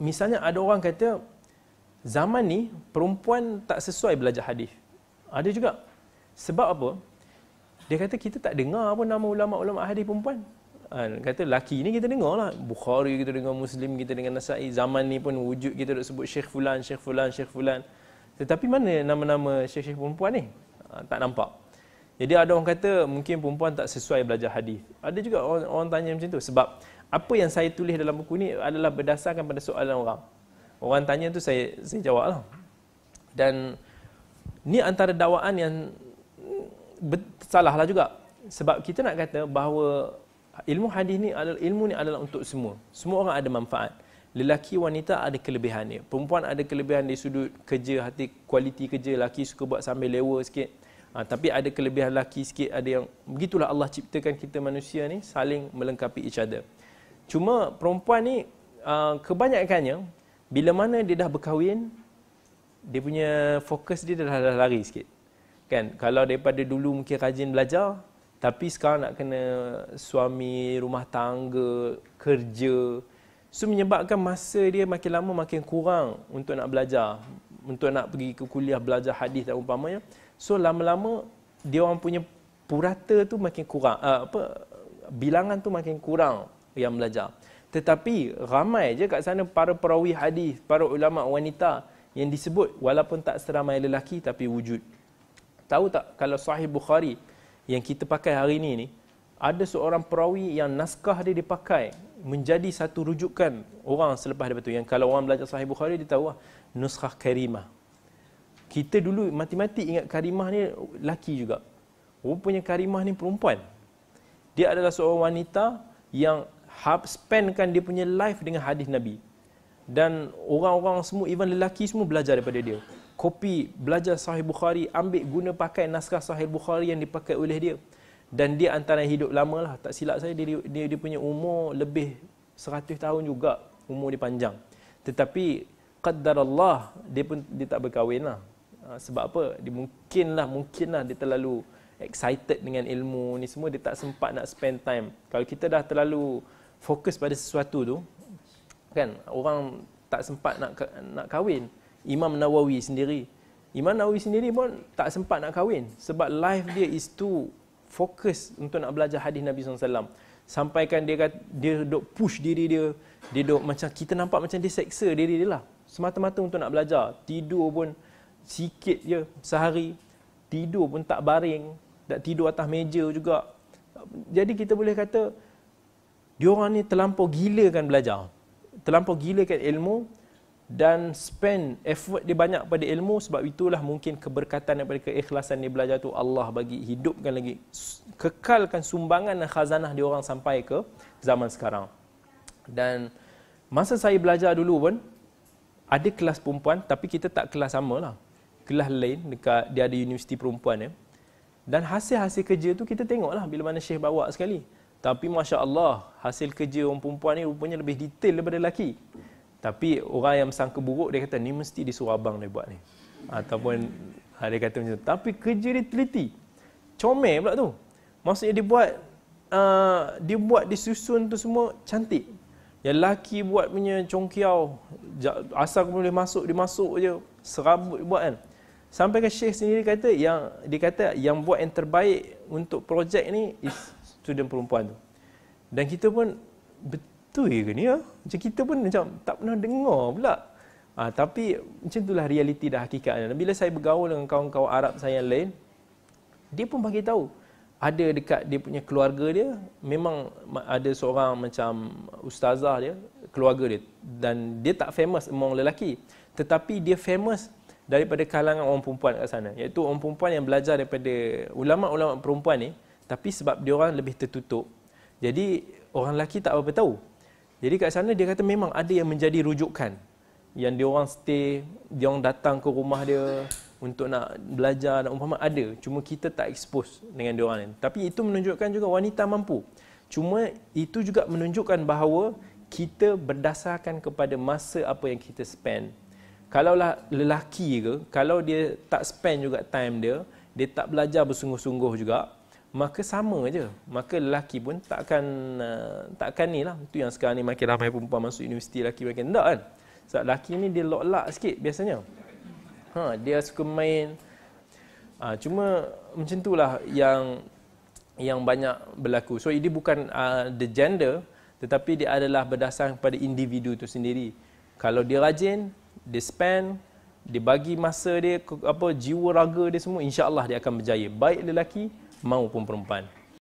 misalnya ada orang kata zaman ni perempuan tak sesuai belajar hadis. Ada juga. Sebab apa? Dia kata kita tak dengar apa nama ulama-ulama hadis perempuan. Ha, kata laki ni kita dengar lah. Bukhari kita dengar, Muslim kita dengar, Nasai. Zaman ni pun wujud kita duk sebut Syekh Fulan, Syekh Fulan, Syekh Fulan. Tetapi mana nama-nama Syekh-Syekh perempuan ni? Ha, tak nampak. Jadi ada orang kata mungkin perempuan tak sesuai belajar hadis. Ada juga orang, orang tanya macam tu. Sebab apa yang saya tulis dalam buku ni adalah berdasarkan pada soalan orang. Orang tanya tu saya saya jawablah. Dan ni antara dakwaan yang salahlah juga. Sebab kita nak kata bahawa ilmu hadis ni adalah ilmu ni adalah untuk semua. Semua orang ada manfaat. Lelaki wanita ada kelebihan dia. Perempuan ada kelebihan di sudut kerja hati kualiti kerja lelaki suka buat sambil lewa sikit. Ha, tapi ada kelebihan lelaki sikit ada yang begitulah Allah ciptakan kita manusia ni saling melengkapi each other. Cuma perempuan ni uh, kebanyakannya bila mana dia dah berkahwin dia punya fokus dia dah, dah lari sikit. Kan kalau daripada dulu mungkin rajin belajar tapi sekarang nak kena suami, rumah tangga, kerja. So menyebabkan masa dia makin lama makin kurang untuk nak belajar, untuk nak pergi ke kuliah belajar hadis dan umpamanya. So lama-lama dia orang punya purata tu makin kurang. Uh, apa bilangan tu makin kurang yang belajar. Tetapi ramai je kat sana para perawi hadis, para ulama wanita yang disebut walaupun tak seramai lelaki tapi wujud. Tahu tak kalau sahih Bukhari yang kita pakai hari ini ni ada seorang perawi yang naskah dia dipakai menjadi satu rujukan orang selepas daripada tu. Yang kalau orang belajar sahih Bukhari dia tahu lah nuskah karimah. Kita dulu mati-mati ingat karimah ni lelaki juga. Rupanya karimah ni perempuan. Dia adalah seorang wanita yang hab spendkan dia punya life dengan hadis Nabi. Dan orang-orang semua, even lelaki semua belajar daripada dia. Kopi, belajar sahih Bukhari, ambil guna pakai naskah sahih Bukhari yang dipakai oleh dia. Dan dia antara hidup lama lah, tak silap saya, dia, dia, dia punya umur lebih 100 tahun juga, umur dia panjang. Tetapi, qaddar Allah, dia pun dia tak berkahwin lah. Ha, sebab apa? Dia mungkin lah mungkin lah dia terlalu excited dengan ilmu ni semua dia tak sempat nak spend time. Kalau kita dah terlalu fokus pada sesuatu tu kan orang tak sempat nak nak kahwin Imam Nawawi sendiri Imam Nawawi sendiri pun tak sempat nak kahwin sebab life dia is too fokus untuk nak belajar hadis Nabi SAW sampaikan dia kata, dia dok push diri dia dia dok macam kita nampak macam dia seksa diri dia lah semata-mata untuk nak belajar tidur pun sikit je sehari tidur pun tak baring tak tidur atas meja juga jadi kita boleh kata dia orang ni terlampau gila kan belajar. Terlampau gila kan ilmu dan spend effort dia banyak pada ilmu sebab itulah mungkin keberkatan daripada keikhlasan dia belajar tu Allah bagi hidupkan lagi kekalkan sumbangan dan khazanah dia orang sampai ke zaman sekarang. Dan masa saya belajar dulu pun ada kelas perempuan tapi kita tak kelas sama lah, Kelas lain dekat dia ada universiti perempuan ya. Dan hasil-hasil kerja tu kita tengoklah bila mana Syekh bawa sekali. Tapi Masya Allah, hasil kerja orang perempuan ni rupanya lebih detail daripada lelaki. Tapi orang yang sangka buruk, dia kata, ni mesti di suruh abang dia buat ni. Ataupun ha, dia kata macam tu. Tapi kerja dia teliti. Comel pula tu. Maksudnya dia buat, uh, dia buat, dia tu semua cantik. Yang lelaki buat punya congkiau, asal kau boleh masuk, dia masuk je. Serabut dia buat kan. Sampai ke Syekh sendiri kata, yang, dia kata yang buat yang terbaik untuk projek ni, is student perempuan tu. Dan kita pun betul ke ni ya? Macam kita pun macam tak pernah dengar pula. Ha, tapi macam itulah realiti dan hakikatnya. Bila saya bergaul dengan kawan-kawan Arab saya yang lain, dia pun bagi tahu ada dekat dia punya keluarga dia memang ada seorang macam ustazah dia keluarga dia dan dia tak famous among lelaki tetapi dia famous daripada kalangan orang perempuan kat sana iaitu orang perempuan yang belajar daripada ulama-ulama perempuan ni tapi sebab dia orang lebih tertutup jadi orang lelaki tak apa-apa tahu jadi kat sana dia kata memang ada yang menjadi rujukan yang dia orang stay dia orang datang ke rumah dia untuk nak belajar nak umpama ada cuma kita tak expose dengan dia orang tapi itu menunjukkan juga wanita mampu cuma itu juga menunjukkan bahawa kita berdasarkan kepada masa apa yang kita spend kalaulah lelaki ke kalau dia tak spend juga time dia dia tak belajar bersungguh-sungguh juga maka sama aja maka lelaki pun takkan uh, takkan ni lah tu yang sekarang ni makin ramai perempuan masuk universiti lelaki makin tak kan sebab lelaki ni dia lock-lock sikit biasanya ha, dia suka main ha, cuma macam tu lah yang yang banyak berlaku so ini bukan uh, the gender tetapi dia adalah berdasarkan pada individu tu sendiri kalau dia rajin dia spend dia bagi masa dia apa jiwa raga dia semua insyaallah dia akan berjaya baik lelaki maupun perempuan.